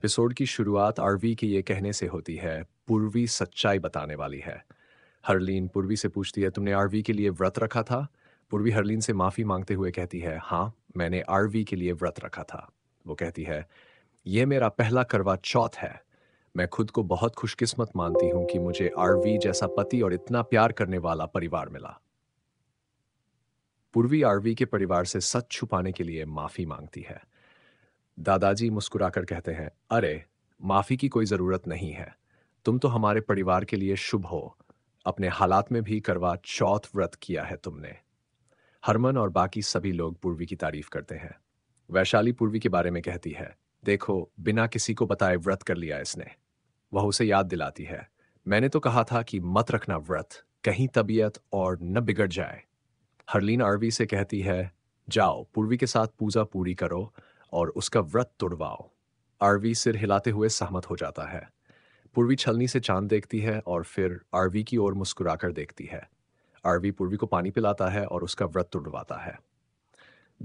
Episode की शुरुआत RV के ये कहने से होती है पूर्वी सच्चाई बताने वाली है हरलीन पूर्वी से पूछती है तुमने आरवी के लिए व्रत रखा था पूर्वी हरलीन से माफ़ी मांगते हुए कहती है हाँ मैंने आरवी के लिए व्रत रखा था वो कहती है यह मेरा पहला करवा चौथ है मैं खुद को बहुत खुशकिस्मत मानती हूँ कि मुझे आरवी जैसा पति और इतना प्यार करने वाला परिवार मिला पूर्वी आरवी के परिवार से सच छुपाने के लिए माफ़ी मांगती है दादाजी मुस्कुराकर कहते हैं अरे माफी की कोई जरूरत नहीं है तुम तो हमारे परिवार के लिए शुभ हो अपने हालात में भी करवा चौथ व्रत किया है तुमने हरमन और बाकी सभी लोग पूर्वी की तारीफ करते हैं वैशाली पूर्वी के बारे में कहती है देखो बिना किसी को बताए व्रत कर लिया इसने वह उसे याद दिलाती है मैंने तो कहा था कि मत रखना व्रत कहीं तबीयत और न बिगड़ जाए हरलीन अरवी से कहती है जाओ पूर्वी के साथ पूजा पूरी करो और उसका व्रत तुड़वाओ आरवी सिर हिलाते हुए सहमत हो जाता है पूर्वी छलनी से चांद देखती है और फिर आरवी की ओर मुस्कुराकर देखती है आरवी पूर्वी को पानी पिलाता है और उसका व्रत तुड़वाता है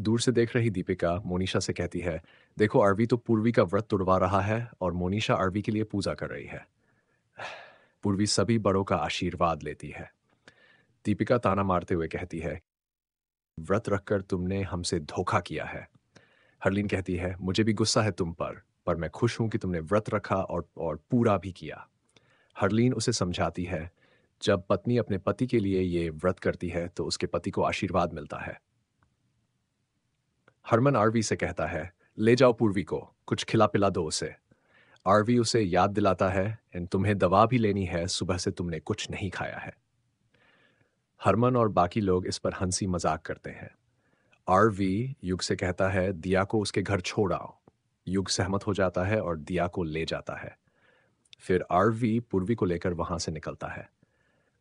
दूर से देख रही दीपिका मोनिशा से कहती है देखो आरवी तो पूर्वी का व्रत तुड़वा रहा है और मोनिशा आरवी के लिए पूजा कर रही है पूर्वी सभी बड़ों का आशीर्वाद लेती है दीपिका ताना मारते हुए कहती है व्रत रखकर तुमने हमसे धोखा किया है हरलीन कहती है मुझे भी गुस्सा है तुम पर पर मैं खुश हूं कि तुमने व्रत रखा और और पूरा भी किया हरलीन उसे समझाती है जब पत्नी अपने पति के लिए ये व्रत करती है तो उसके पति को आशीर्वाद मिलता है हरमन आरवी से कहता है ले जाओ पूर्वी को कुछ खिला पिला दो उसे आरवी उसे याद दिलाता है एंड तुम्हें दवा भी लेनी है सुबह से तुमने कुछ नहीं खाया है हरमन और बाकी लोग इस पर हंसी मजाक करते हैं आरवी युग से कहता है दिया को उसके घर छोड़ आओ युग सहमत हो जाता है और दिया को ले जाता है फिर आरवी पूर्वी को लेकर वहां से निकलता है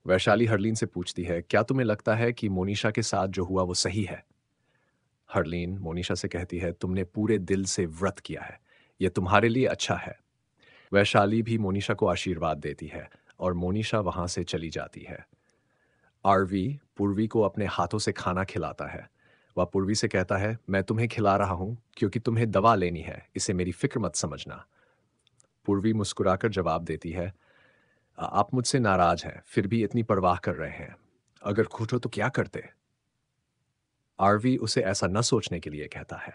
वैशाली हरलीन से पूछती है क्या तुम्हें लगता है कि मोनिशा के साथ जो हुआ वो सही है हरलीन मोनिशा से कहती है तुमने पूरे दिल से व्रत किया है यह तुम्हारे लिए अच्छा है वैशाली भी मोनिशा को आशीर्वाद देती है और मोनिशा वहां से चली जाती है आरवी पूर्वी को अपने हाथों से खाना खिलाता है वह पूर्वी से कहता है मैं तुम्हें खिला रहा हूं क्योंकि तुम्हें दवा लेनी है इसे मेरी फिक्र मत समझना पूर्वी मुस्कुराकर जवाब देती है आप मुझसे नाराज हैं फिर भी इतनी परवाह कर रहे हैं अगर खूटो तो क्या करते आरवी उसे ऐसा न सोचने के लिए कहता है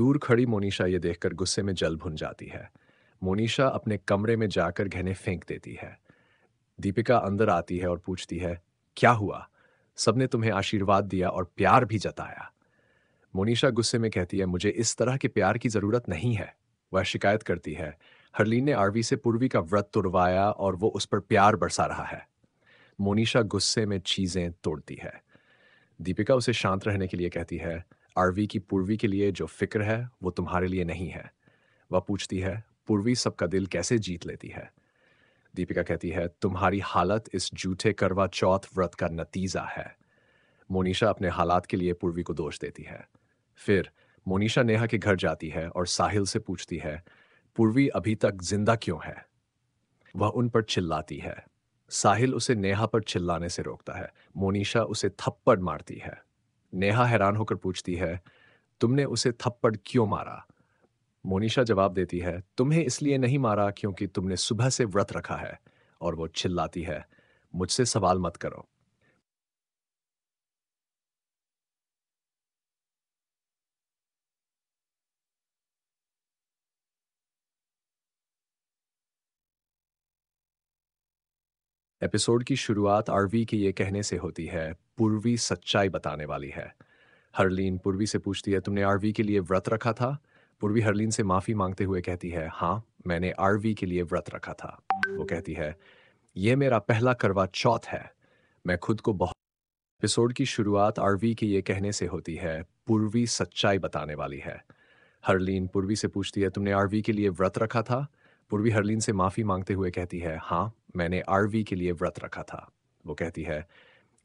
दूर खड़ी मोनिशा ये देखकर गुस्से में जल भुन जाती है मोनिशा अपने कमरे में जाकर गहने फेंक देती है दीपिका अंदर आती है और पूछती है क्या हुआ सबने तुम्हें आशीर्वाद दिया और प्यार भी जताया मोनिशा गुस्से में कहती है मुझे इस तरह के प्यार की जरूरत नहीं है वह शिकायत करती है हरलीन ने आरवी से पूर्वी का व्रत तुड़वाया और वो उस पर प्यार बरसा रहा है मोनिशा गुस्से में चीजें तोड़ती है दीपिका उसे शांत रहने के लिए कहती है आरवी की पूर्वी के लिए जो फिक्र है वो तुम्हारे लिए नहीं है वह पूछती है पूर्वी सबका दिल कैसे जीत लेती है दीपिका कहती है तुम्हारी हालत इस जूठे करवा चौथ व्रत का नतीजा है मोनिशा अपने हालात के लिए पूर्वी को दोष देती है फिर मोनिशा नेहा के घर जाती है और साहिल से पूछती है पूर्वी अभी तक जिंदा क्यों है वह उन पर चिल्लाती है साहिल उसे नेहा पर चिल्लाने से रोकता है मोनिशा उसे थप्पड़ मारती है नेहा हैरान होकर पूछती है तुमने उसे थप्पड़ क्यों मारा मोनिशा जवाब देती है तुम्हें इसलिए नहीं मारा क्योंकि तुमने सुबह से व्रत रखा है और वो चिल्लाती है मुझसे सवाल मत करो एपिसोड की शुरुआत आरवी के ये कहने से होती है पूर्वी सच्चाई बताने वाली है हरलीन पूर्वी से पूछती है तुमने आरवी के लिए व्रत रखा था पूर्वी हरलीन से माफी मांगते हुए कहती है हाँ मैंने आरवी के लिए व्रत रखा था वो कहती है ये मेरा पहला करवा चौथ है मैं खुद को बहुत एपिसोड की शुरुआत आरवी के ये कहने से होती है पूर्वी सच्चाई बताने वाली है हरलीन पूर्वी से पूछती है तुमने आरवी के लिए व्रत रखा था पूर्वी हरलीन से माफी मांगते हुए कहती है हाँ मैंने आरवी के लिए व्रत रखा था वो कहती है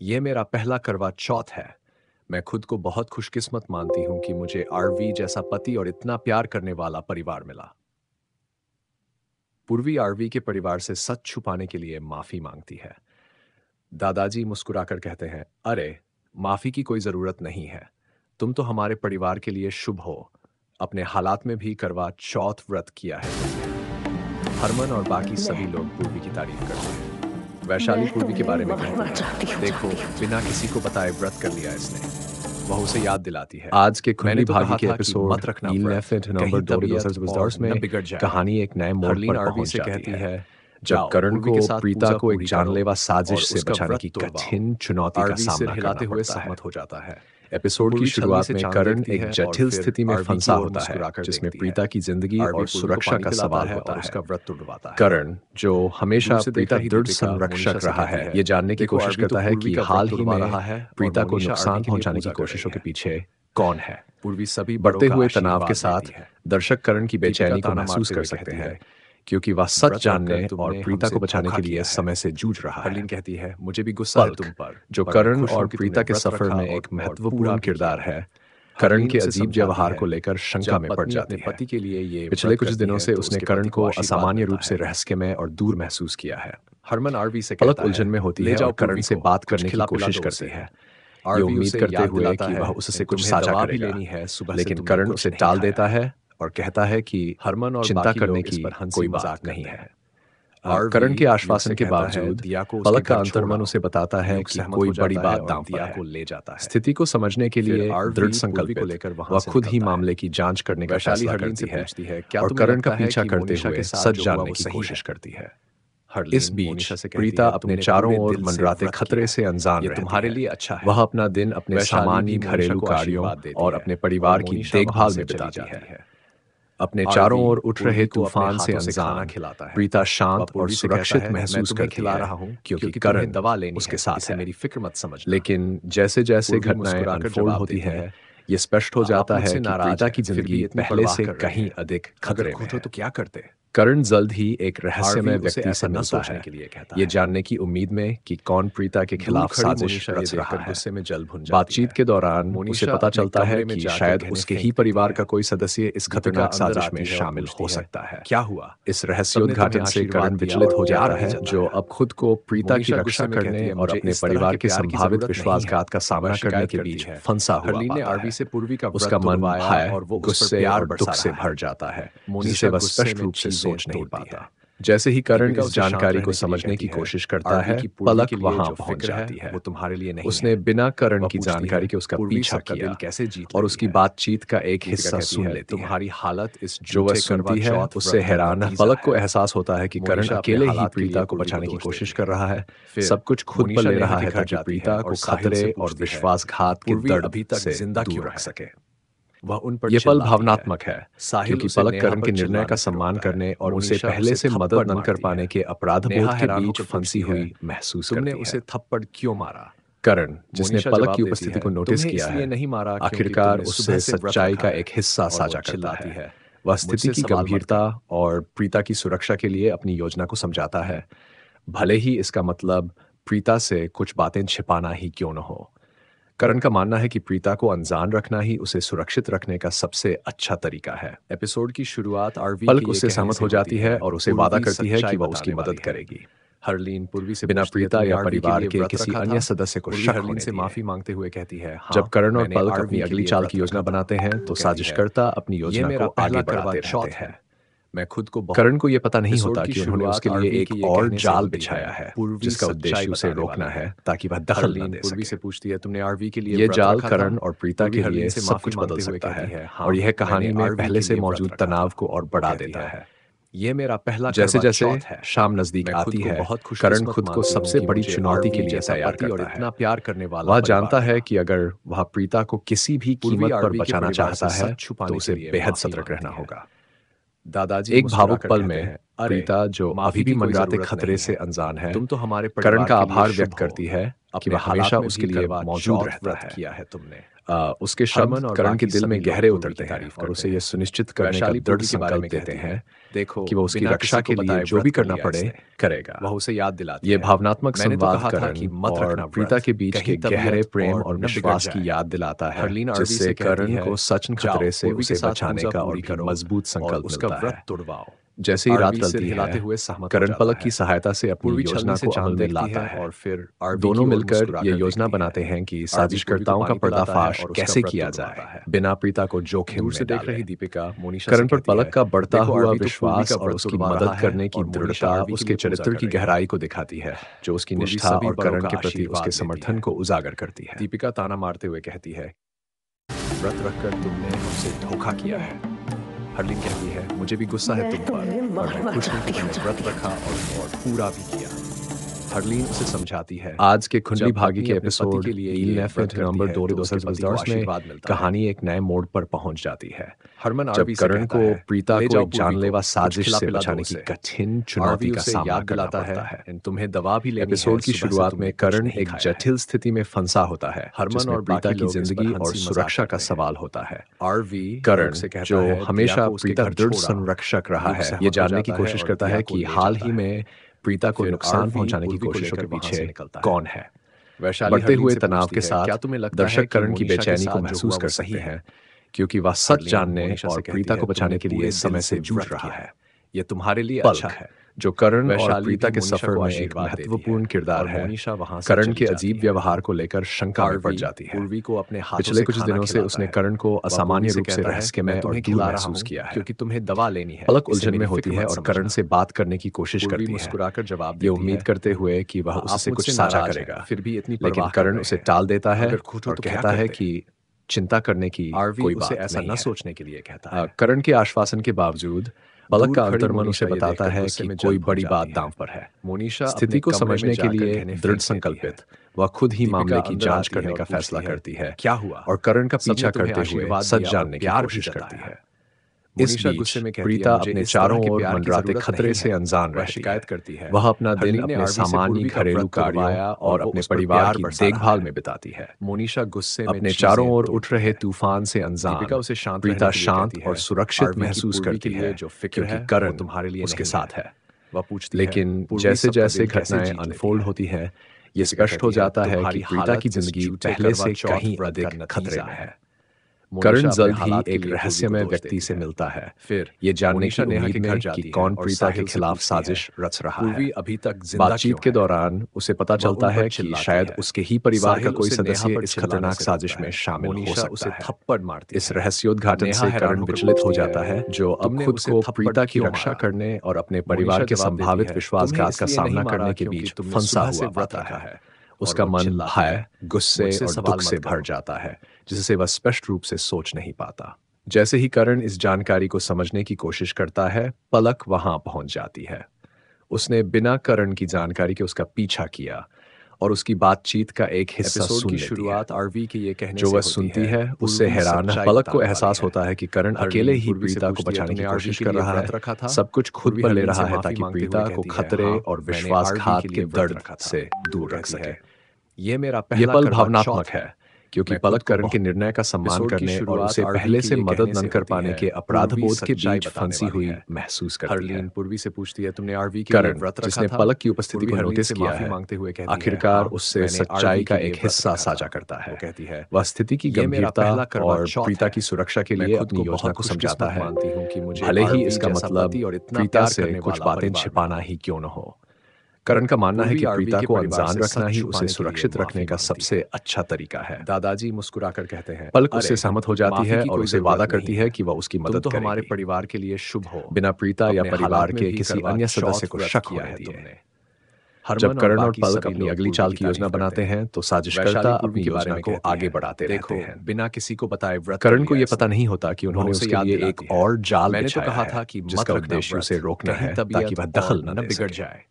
ये मेरा पहला करवा चौथ है मैं खुद को बहुत खुशकिस्मत मानती हूं कि मुझे आरवी जैसा पति और इतना प्यार करने वाला परिवार मिला पूर्वी आरवी के परिवार से सच छुपाने के लिए माफी मांगती है दादाजी मुस्कुराकर कहते हैं अरे माफी की कोई जरूरत नहीं है तुम तो हमारे परिवार के लिए शुभ हो अपने हालात में भी करवा चौथ व्रत किया है हरमन और बाकी सभी लोग पूर्वी की तारीफ करते हैं वैशाली पूर्वी के बारे में देखो बिना किसी को बताए व्रत कर लिया इसने वह उसे याद दिलाती है आज के खुली तो भागी के एपिसोड मत रखना लेफ्ट नंबर दो में कहानी एक नए मोड़ पर से कहती है जब करण को प्रीता को एक जानलेवा साजिश से बचाने की कठिन चुनौती का सामना करते हुए सहमत हो जाता है एपिसोड की शुरुआत में करण एक जटिल स्थिति में फंसा होता है जिसमें प्रीता की जिंदगी और सुरक्षा का सवाल होता है उसका व्रत टूटवाता है करण जो हमेशा प्रीता की दृढ़ संरक्षक रहा है ये जानने की कोशिश तो करता है कि हाल ही में रहा है प्रीता को नुकसान पहुंचाने की कोशिशों के पीछे कौन है पूर्वी सभी बढ़ते हुए तनाव के साथ दर्शक करण की बेचैनी को महसूस कर सकते हैं क्योंकि वह सच जानने और प्रीता को बचाने के लिए समय से जूझ रहा है कहती है मुझे भी गुस्सा है तुम पर जो करण और प्रीता के सफर में एक महत्वपूर्ण किरदार है करण के अजीब व्यवहार को लेकर शंका में पड़ जाती है पति के लिए ये पिछले कुछ दिनों से तो उसने करण को असामान्य रूप से रहस्यमय और दूर महसूस किया है हरमन आरवी से गलत उलझन में होती है और करण से बात करने की कोशिश करती है उम्मीद करते हुए कि वह उससे कुछ साझा करेगा लेकिन करण उसे टाल देता है और कहता है कि हरमन और चिंता करने की कोई मजाक नहीं है करण के आश्वासन के बावजूद पलक का अंतर्मन उसे बताता है कि कोई बड़ी बात दाम पर को ले जाता है स्थिति को समझने के लिए दृढ़ संकल्प को लेकर वह खुद ही मामले की जांच करने का फैसला करती है और करण का पीछा करते हुए सच जानने की कोशिश करती है इस बीच प्रीता अपने चारों ओर मंडराते खतरे से अनजान ये तुम्हारे लिए अच्छा है वह अपना दिन अपने सामान्य घरेलू कार्यों और अपने परिवार की देखभाल में बिताती है अपने चारों ओर उठ रहे तूफान से अनजान खिलाता है प्रीता शांत और सुरक्षित महसूस कर खिला रहा हूँ क्योंकि करण दवा लेने उसके साथ है मेरी फिक्र मत समझ लेकिन जैसे जैसे घटनाएं अनफोल्ड होती है ये स्पष्ट हो जाता है कि की जिंदगी पहले से कहीं अधिक खतरे में है तो क्या करते हैं करण जल्द ही एक रहस्यमय व्यक्ति से मिलता है के लिए कहता ये जानने की उम्मीद में कि कौन प्रीता के खिलाफ साजिश रच रहा है में जल भुन बातचीत के दौरान उसे पता चलता है कि शायद उसके ही परिवार का कोई सदस्य इस खतरनाक साजिश में शामिल हो सकता है क्या हुआ इस रहस्योद्घाटन से करण विचलित हो जाता है जो अब खुद को प्रीता की रक्षा करने और अपने परिवार के संभावित विश्वासघात का सामना करने के बीच फंसा हुआ आरवी से पूर्वी का उसका मन भय और वो गुस्से भर जाता है बस स्पष्ट रूप से सोच नहीं पाता जैसे ही करण इस जानकारी को समझने की कोशिश करता है पलक वहां पहुंच जाती है वो तुम्हारे लिए नहीं उसने बिना करण की जानकारी के उसका पीछा किया कैसे जीत और उसकी बातचीत का एक हिस्सा सुन लेती है तुम्हारी हालत इस जो वह सुनती है उससे हैरान है पलक को एहसास होता है कि करण अकेले ही प्रीता को बचाने की कोशिश कर रहा है सब कुछ खुद पर ले रहा है प्रीता को खतरे और विश्वासघात के दर्द अभी तक जिंदा क्यों रह सके वह उन पर ये पल भावनात्मक है क्योंकि पलक करण के निर्णय का सम्मान करने और उसे पहले से मदद न कर पाने के अपराध बोध के बीच फंसी हुई महसूस करने उसे थप्पड़ क्यों मारा करण जिसने पलक की उपस्थिति को नोटिस किया है नहीं मारा आखिरकार उससे सच्चाई का एक हिस्सा साझा करता है वह स्थिति की गंभीरता और प्रीता की सुरक्षा के लिए अपनी योजना को समझाता है भले ही इसका मतलब प्रीता से कुछ बातें छिपाना ही क्यों न हो करण का मानना है कि प्रीता को अनजान रखना ही उसे सुरक्षित रखने का सबसे अच्छा तरीका है एपिसोड की शुरुआत आरवी पलक उससे सहमत हो जाती है और उसे वादा करती है कि वह उसकी मदद करेगी हरलीन पूर्वी से बिना प्रीता या परिवार के किसी अन्य सदस्य को शक हरलीन से माफी मांगते हुए कहती है हाँ, जब करण और पलक अपनी अगली चाल की योजना बनाते हैं तो साजिशकर्ता अपनी योजना को आगे बढ़ाते रहते हैं मैं खुद को करण को यह पता नहीं होता कि उन्होंने उसके लिए एक और जाल बिछाया है जिसका उद्देश्य उसे रोकना है ताकि वह दखल ना दे सके। से पूछती है तुमने आरवी के लिए यह जाल करण और प्रीता के लिए सब कुछ बदल सकता है और हाँ, यह कहानी में पहले से मौजूद तनाव को और बढ़ा देता है ये मेरा पहला जैसे जैसे शाम नजदीक आती है करण खुद को सबसे बड़ी चुनौती के लिए तैयार करता और इतना प्यार करने वाला वह जानता है कि अगर वह प्रीता को किसी भी कीमत पर बचाना चाहता है तो उसे बेहद सतर्क रहना होगा दादाजी एक भावुक पल में प्रीता जो अभी भी मनराते खतरे से अनजान है तुम तो हमारे करण का आभार व्यक्त करती है कि वह हमेशा उसके लिए मौजूद रहता है किया है तुमने उसके शब्द करण के दिल में गहरे उतरते हैं और उसे यह सुनिश्चित करने का दृढ़ संकल्प देते हैं देखो कि वो उसकी रक्षा के लिए जो भी करना पड़े करेगा वह उसे याद दिलाती यह भावनात्मक तो संवाद करण की मत रखना प्रीता के बीच के गहरे प्रेम और विश्वास की याद दिलाता है जिससे करण को सचिन खतरे से उसे बचाने का और मजबूत संकल्प उसका व्रत तोड़वाओ जैसे ही रात ढलती है करण पलक की सहायता से अपनी योजना को अमल में लाता है और फिर दोनों मिलकर ये योजना बनाते हैं कि साजिशकर्ताओं तो का पर्दाफाश कैसे किया जाए बिना प्रीता को जोखिम से देख रही दीपिका मोनिशा करण पर पलक का बढ़ता हुआ तो विश्वास और उसकी मदद करने की दृढ़ता उसके चरित्र की गहराई को दिखाती है जो उसकी निष्ठा और करण के प्रति उसके समर्थन को उजागर करती है दीपिका ताना मारते हुए कहती है व्रत रखकर तुमने उसे धोखा किया है हरलिन कहती है मुझे भी गुस्सा है तुम पर और मैं कुछ नहीं व्रत रखा और पूरा भी किया हरलीन उसे समझाती है आज के खुंडली भागी के एपिसोड के लिए नवंबर दो दो तो में कहानी एक नए मोड़ पर पहुंच जाती है हरमन जब करण को प्रीता को जानलेवा साजिश से बचाने की कठिन चुनौती का सामना करना है तुम्हें दवा भी एपिसोड की शुरुआत में करण एक जटिल स्थिति में फंसा होता है हरमन और प्रीता की जिंदगी और सुरक्षा का सवाल होता है आरवी करण जो हमेशा प्रीता दृढ़ संरक्षक रहा है ये जानने की कोशिश करता है कि हाल ही में प्रीता को नुकसान पहुंचाने की कोशिशों के पीछे कौन है बढ़ते हुए तनाव के साथ दर्शक करण की बेचैनी को महसूस कर सही है क्योंकि वह सच जानने और प्रीता को बचाने के लिए समय से जूझ रहा है यह तुम्हारे लिए अच्छा है जो करण और प्रीता के सफर में एक महत्वपूर्ण किरदार है करण के अजीब व्यवहार को लेकर शंका में पड़ जाती है पिछले कुछ दिनों से उसने करण को असामान्य रूप से रहस्यमय और दूर महसूस किया है क्योंकि तुम्हें दवा लेनी है अलग उलझन में होती है और करण से बात करने की कोशिश करती है मुस्कुराकर जवाब ये उम्मीद करते हुए कि वह उससे कुछ साझा करेगा फिर भी इतनी लेकिन करण उसे टाल देता है और तो कहता है कि चिंता करने की कोई बात ऐसा न सोचने के लिए कहता है करण के आश्वासन के बावजूद पलक का अंतर्मन उसे बताता है कि कोई बड़ी बात दाम पर है मोनिशा स्थिति को समझने के लिए दृढ़ संकल्पित वह खुद ही मामले की जांच करने का फैसला करती है क्या हुआ और करण का पीछा करते हुए सच जानने की कोशिश करती है इस बीच प्रीता अपने चारों ओर मंडराते खतरे से अनजान रह शिकायत करती है वह अपना दिन अपने सामान्य घरेलू कार्यों और अपने परिवार की देखभाल में बिताती है मोनिशा गुस्से में अपने चारों ओर उठ रहे तूफान से अनजान उसे शांत प्रीता शांत और सुरक्षित महसूस करती है जो फिक्र है करण तुम्हारे लिए उसके साथ है वह पूछती लेकिन जैसे जैसे घटनाएं अनफोल्ड होती है ये स्पष्ट हो जाता है कि प्रीता की जिंदगी पहले से कहीं अधिक खतरे में है करण जल्द ही एक रहस्यमय व्यक्ति से मिलता है फिर ये जानने की उम्मीद में कि कौन प्रीता के खिलाफ साजिश रच रहा है अभी तक बातचीत के दौरान उसे पता चलता है कि शायद उसके ही परिवार का कोई सदस्य इस खतरनाक साजिश में शामिल हो सकता उसे थप्पड़ मारती इस रहस्योद्घाटन से करण विचलित हो जाता है जो अब खुद को प्रीता की रक्षा करने और अपने परिवार के संभावित विश्वासघात का सामना करने के बीच फंसा हुआ है उसका मन भय गुस्से और दुख से भर जाता है जिससे वह स्पष्ट रूप से सोच नहीं पाता जैसे ही करण इस जानकारी को समझने की कोशिश करता है पलक वहां पहुंच जाती है उसने बिना करण की जानकारी के उसका पीछा किया और उसकी बातचीत का एक हिस्सा सुन की शुरुआत आरवी के ये कहने जो वह सुनती है, है उससे हैरान है पलक को एहसास होता है कि करण अकेले ही पीड़िता को बचाने की कोशिश कर रहा है सब कुछ खुद पर ले रहा है ताकि पीड़िता को खतरे हाँ, और विश्वासघात के दर्द से दूर रख सके ये मेरा पहला पल भावनात्मक है क्योंकि करण के निर्णय का सम्मान करने और उसे पहले से मदद न कर पाने के अपराध बोध के बीच फंसी हुई महसूस करती है पूर्वी से पूछती है तुमने आरवी जिसने पलक की उपस्थिति को नोटिस किया है मांगते हुए आखिरकार हाँ, उससे सच्चाई का एक हिस्सा साझा करता है कहती है वह स्थिति की गंभीरता और पीता की सुरक्षा के लिए अपनी योजना को समझाता है भले ही इसका मतलब प्रीता से कुछ बातें छिपाना ही क्यों न हो करण का मानना है कि प्रीता को अनजान रखना ही उसे सुरक्षित रखने का सबसे अच्छा तरीका है दादाजी मुस्कुराकर कहते हैं पलक उससे सहमत हो जाती है और उसे वादा करती है कि वह उसकी मदद तो हमारे परिवार के लिए शुभ हो बिना प्रीता या परिवार के किसी अन्य सदस्य को शक किया है जब करण और पलक अपनी अगली चाल की योजना बनाते हैं तो साजिशकर्ता अपनी योजना को आगे बढ़ाते रहते हैं बिना किसी को बताए व्रत करण को यह पता नहीं होता कि उन्होंने उसके लिए एक और जाल मैंने तो कहा था कि जिसका उद्देश्य उसे रोकना है ताकि वह दखल न बिगड़ जाए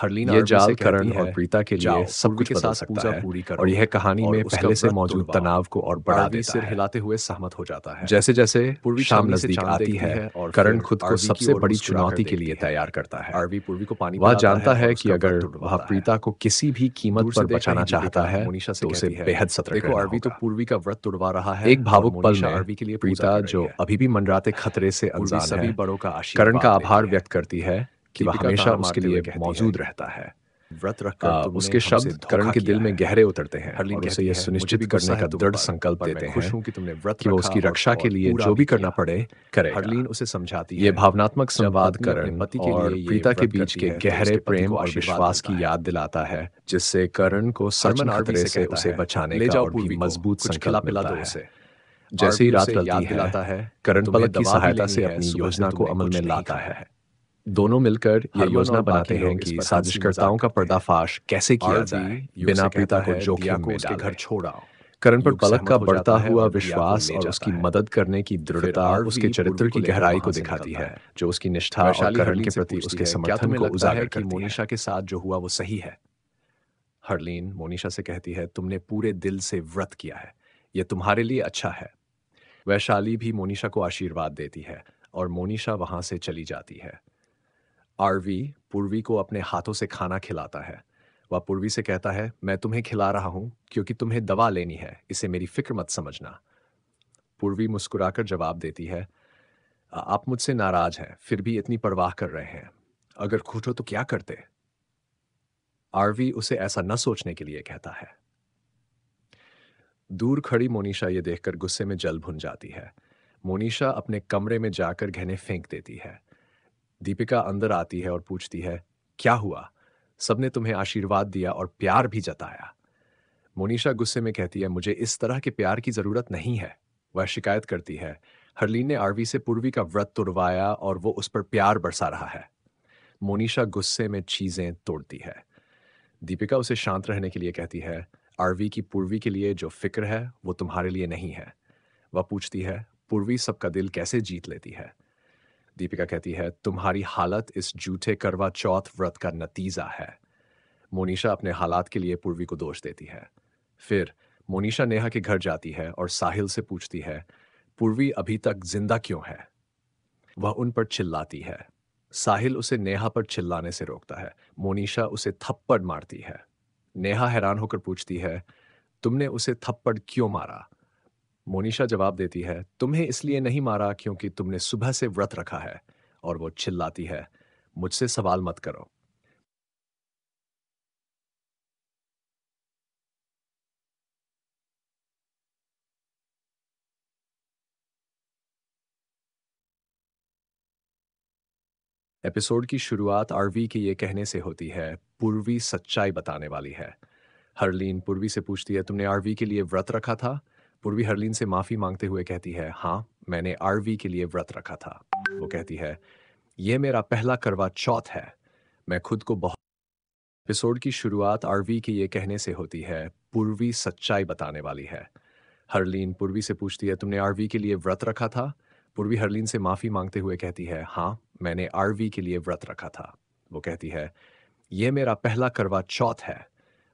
हरलीन ये जाल करण और प्रीता के लिए सब कुछ बदल सकता है पूरी और यह कहानी में पहले से मौजूद तनाव को और बढ़ा देता सिर हिलाते हुए सहमत हो जाता है जैसे जैसे पूर्वी शाम नजदीक आती है और करण खुद को सबसे बड़ी चुनौती के लिए तैयार करता है अरबी पूर्वी को पानी वह जानता है की अगर वह प्रीता को किसी भी कीमत पर बचाना चाहता है तो उसे बेहद सतर्क देखो तो पूर्वी का व्रत तुड़वा रहा है एक भावुक पल में आरवी के लिए प्रीता जो अभी भी मंडराते खतरे से सभी बड़ों का करण का आभार व्यक्त करती है कि वह हमेशा उसके लिए मौजूद रहता है व्रत रखकर उसके शब्द करण के दिल में गहरे उतरते हैं और उसे यह सुनिश्चित करने का दृढ़ संकल्प देते हैं कि तुमने व्रत कि वो उसकी रक्षा के लिए जो भी करना पड़े करे हरलीन उसे समझाती ये भावनात्मक संवाद करण पति के और प्रीता के बीच के तो गहरे प्रेम और विश्वास की याद दिलाता है जिससे करण को सच खतरे से उसे बचाने का और भी मजबूत संकल्प मिलता है जैसे ही रात ढलती है करण पलक की सहायता से अपनी योजना को अमल में लाता है दोनों मिलकर ये योजना बनाते हैं कि साजिशकर्ताओं का पर्दाफाश कैसे किया जाए बिना पिता को जोखिम में उसके घर छोड़ा करण पर पलक का बढ़ता हुआ विश्वास और उसकी मदद करने की दृढ़ता उसके चरित्र की गहराई को दिखाती है जो उसकी निष्ठा और करण के प्रति उसके समर्थन को उजागर करती है मोनिशा के साथ जो हुआ वो सही है हरलीन मोनिशा से कहती है तुमने पूरे दिल से व्रत किया है यह तुम्हारे लिए अच्छा है वैशाली भी मोनिशा को आशीर्वाद देती है और मोनिशा वहां से चली जाती है आरवी पूर्वी को अपने हाथों से खाना खिलाता है वह पूर्वी से कहता है मैं तुम्हें खिला रहा हूं क्योंकि तुम्हें दवा लेनी है इसे मेरी फिक्र मत समझना पूर्वी मुस्कुराकर जवाब देती है आप मुझसे नाराज हैं फिर भी इतनी परवाह कर रहे हैं अगर खूटो तो क्या करते आरवी उसे ऐसा न सोचने के लिए कहता है दूर खड़ी मोनिशा ये देखकर गुस्से में जल भुन जाती है मोनिशा अपने कमरे में जाकर गहने फेंक देती है दीपिका अंदर आती है और पूछती है क्या हुआ सबने तुम्हें आशीर्वाद दिया और प्यार भी जताया मोनिशा गुस्से में कहती है मुझे इस तरह के प्यार की जरूरत नहीं है वह शिकायत करती है हरलीन ने आरवी से पूर्वी का व्रत तुड़वाया और वो उस पर प्यार बरसा रहा है मोनिशा गुस्से में चीजें तोड़ती है दीपिका उसे शांत रहने के लिए कहती है आरवी की पूर्वी के लिए जो फिक्र है वो तुम्हारे लिए नहीं है वह पूछती है पूर्वी सबका दिल कैसे जीत लेती है दीपिका कहती है तुम्हारी हालत इस जूठे करवा चौथ व्रत का नतीजा है मोनिशा अपने हालात के लिए पूर्वी को दोष देती है फिर मोनिशा नेहा के घर जाती है और साहिल से पूछती है पूर्वी अभी तक जिंदा क्यों है वह उन पर चिल्लाती है साहिल उसे नेहा पर चिल्लाने से रोकता है मोनिशा उसे थप्पड़ मारती है नेहा हैरान होकर पूछती है तुमने उसे थप्पड़ क्यों मारा मोनिशा जवाब देती है तुम्हें इसलिए नहीं मारा क्योंकि तुमने सुबह से व्रत रखा है और वो चिल्लाती है मुझसे सवाल मत करो एपिसोड की शुरुआत आरवी के ये कहने से होती है पूर्वी सच्चाई बताने वाली है हरलीन पूर्वी से पूछती है तुमने आरवी के लिए व्रत रखा था पूर्वी हरलीन से माफी मांगते हुए कहती है हाँ मैंने आरवी के लिए व्रत रखा था वो कहती है ये मेरा पहला करवा चौथ है मैं खुद को बहुत एपिसोड की शुरुआत आरवी के ये कहने से होती है पूर्वी सच्चाई बताने वाली है हरलीन पूर्वी से पूछती है तुमने आरवी के लिए व्रत रखा था पूर्वी हरलीन से माफी मांगते हुए कहती है हाँ मैंने आरवी के लिए व्रत रखा था वो कहती है ये मेरा पहला करवा चौथ है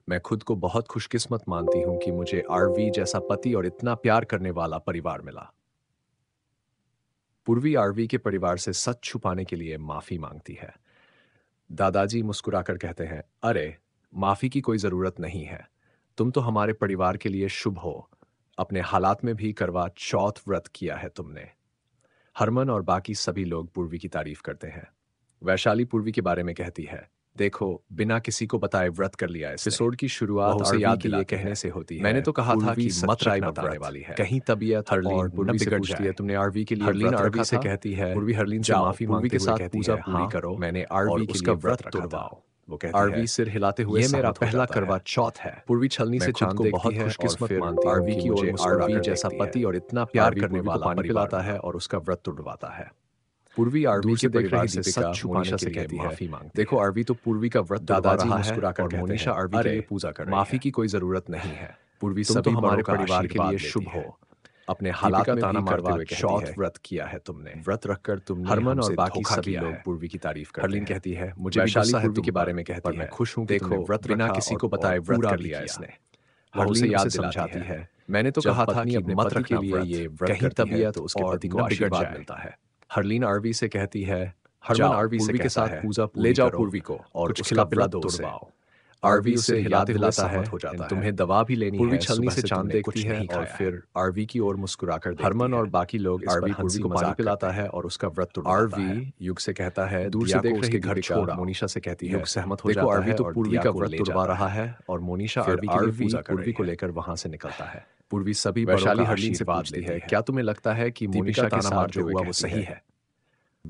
मैं खुद को बहुत खुशकिस्मत मानती हूं कि मुझे आरवी जैसा पति और इतना प्यार करने वाला परिवार मिला पूर्वी आरवी के परिवार से सच छुपाने के लिए माफी मांगती है दादाजी मुस्कुराकर कहते हैं अरे माफी की कोई जरूरत नहीं है तुम तो हमारे परिवार के लिए शुभ हो अपने हालात में भी करवा चौथ व्रत किया है तुमने हरमन और बाकी सभी लोग पूर्वी की तारीफ करते हैं वैशाली पूर्वी के बारे में कहती है देखो बिना किसी को बताए व्रत कर लिया एपिसोड की शुरुआत उसे याद दिला कहने से होती है मैंने तो कहा था कि मत राय बताने वाली है कहीं तबीयत हरलीन बुढ़वी से पूछती है तुमने आरवी के लिए हरलीन आरवी से कहती है पूर्वी हरलीन से माफी मांगती कहती है पूजा पूरी हाँ, करो मैंने आरवी के लिए व्रत तोड़वाओ वो कहती आरवी सिर हिलाते हुए ये मेरा पहला करवा चौथ है पूर्वी छलनी से चांद को बहुत खुशकिस्मत मानती आरवी की ओर आरवी जैसा पति और इतना प्यार करने वाला पानी पिलाता है और उसका व्रत तोड़वाता है पूर्वी आरवी के परिवार से सच छुपाने के लिए है माफी मांग देखो आरवी तो पूर्वी का व्रत दादाजी है और मोनिशा आरवी के लिए पूजा कर माफी की कोई जरूरत नहीं है पूर्वी सब तो हमारे परिवार के लिए शुभ हो अपने हालात का ताना मारवा हुए व्रत किया है तुमने व्रत रखकर तुम हरमन और बाकी सभी लोग पूर्वी की तारीफ करते हरलिन कहती है मुझे वैशाली पूर्वी के बारे में कहती है मैं खुश हूं देखो व्रत बिना किसी को बताए व्रत कर लिया इसने हरलिन याद दिलाती है मैंने तो कहा था कि अपने पति के लिए ये व्रत कहीं तबियत उसके पति को आशीर्वाद मिलता है हरलीन आरवी से कहती है हरमन आरवी से के साथ पूजा ले जाओ पूर्वी को और कुछ खिला पिला दो तुड़वाओ आरवी से याद दिलाता है हो जाता तुम्हें दवा भी लेनी पूर्वी छलनी से चांद देखती है और फिर आरवी की ओर मुस्कुराकर हरमन और बाकी लोग आरवी हंसी को मजाक पिलाता है और उसका व्रत तोड़ता है आरवी युग से कहता है दूर से देख रही घर छोड़ा मोनिशा से कहती है युग सहमत हो जाता है आरवी तो पूर्वी का व्रत तोड़वा रहा है और मोनिशा आरवी पूर्वी को लेकर वहां से निकलता है पूर्वी सभी वैशाली हर्लिन से बात लेती है क्या तुम्हें लगता है कि मोनिशा का नाम जो हुआ वो सही है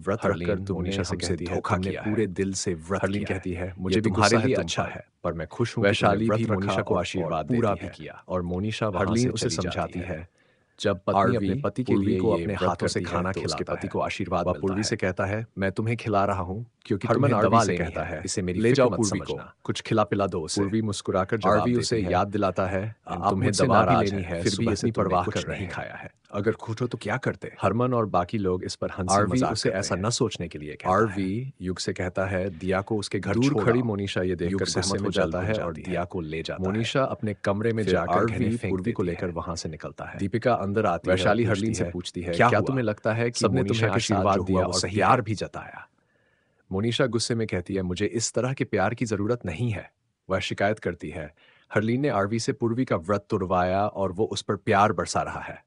व्रत रखकर तुम मोनिशा से कहती है खाने पूरे दिल से व्रत हर्लिन कहती है मुझे भी तुम्हारे लिए अच्छा है पर मैं खुश हूँ वैशाली भी मोनिशा को आशीर्वाद पूरा भी किया और मोनिशा हर्लिन उसे समझाती है जब पत्नी अपने पति के लिए को अपने हाथों से खाना तो खिलाता है पति को आशीर्वाद मिलता पूर्वी से कहता है मैं तुम्हें खिला रहा हूँ क्योंकि हरमन तुम्हें दवा से कहता है, इसे मेरी ले जाओ मत पूर्वी को कुछ खिला पिला दो उसे पूर्वी मुस्कुराकर जवाब देती उसे है, याद दिलाता है तुम्हें दवा लेनी है फिर भी इतनी परवाह कर नहीं खाया है अगर खुश हो तो क्या करते हरमन और बाकी लोग इस पर हंसी मजाक उसे ऐसा न सोचने के लिए आर है। युग से कहता है दिया को उसके घर दूर खड़ी मोनिशा ये देखकर सहमत हो जाता है और दिया को ले जाता मोनिशा अपने कमरे में जाकर पूर्वी को लेकर वहां से निकलता है दीपिका अंदर आती है वैशाली हरलीन से पूछती है क्या तुम्हें लगता है सबने तुम्हें आशीर्वाद दिया और प्यार भी जताया मोनिशा गुस्से में कहती है मुझे इस तरह के प्यार की जरूरत नहीं है वह शिकायत करती है हरलीन ने आरवी से पूर्वी का व्रत तुड़वाया और वो उस पर प्यार बरसा रहा है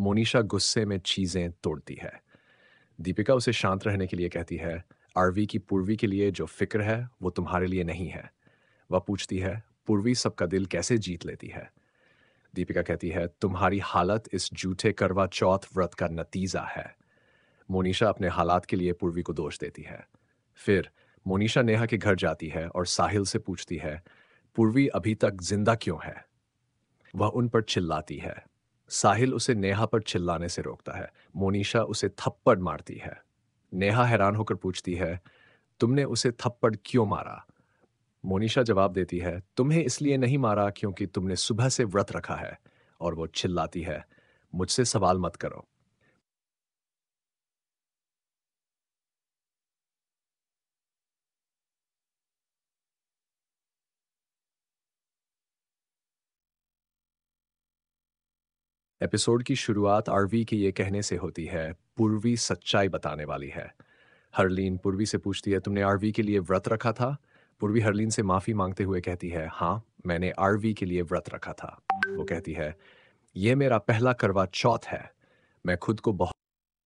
मोनिशा गुस्से में चीज़ें तोड़ती है दीपिका उसे शांत रहने के लिए कहती है आरवी की पूर्वी के लिए जो फिक्र है वो तुम्हारे लिए नहीं है वह पूछती है पूर्वी सबका दिल कैसे जीत लेती है दीपिका कहती है तुम्हारी हालत इस जूठे करवा चौथ व्रत का नतीजा है मोनिशा अपने हालात के लिए पूर्वी को दोष देती है फिर मोनिशा नेहा के घर जाती है और साहिल से पूछती है पूर्वी अभी तक जिंदा क्यों है वह उन पर चिल्लाती है साहिल उसे नेहा पर चिल्लाने से रोकता है मोनिशा उसे थप्पड़ मारती है नेहा हैरान होकर पूछती है तुमने उसे थप्पड़ क्यों मारा मोनिशा जवाब देती है तुम्हें इसलिए नहीं मारा क्योंकि तुमने सुबह से व्रत रखा है और वो चिल्लाती है मुझसे सवाल मत करो एपिसोड की शुरुआत आरवी के ये कहने से होती है पूर्वी सच्चाई बताने वाली है हरलीन पूर्वी से पूछती है तुमने आरवी के लिए व्रत रखा था पूर्वी हरलीन से माफ़ी मांगते हुए कहती है हाँ मैंने आरवी के लिए व्रत रखा था वो कहती है ये मेरा पहला करवा चौथ है मैं खुद को बहुत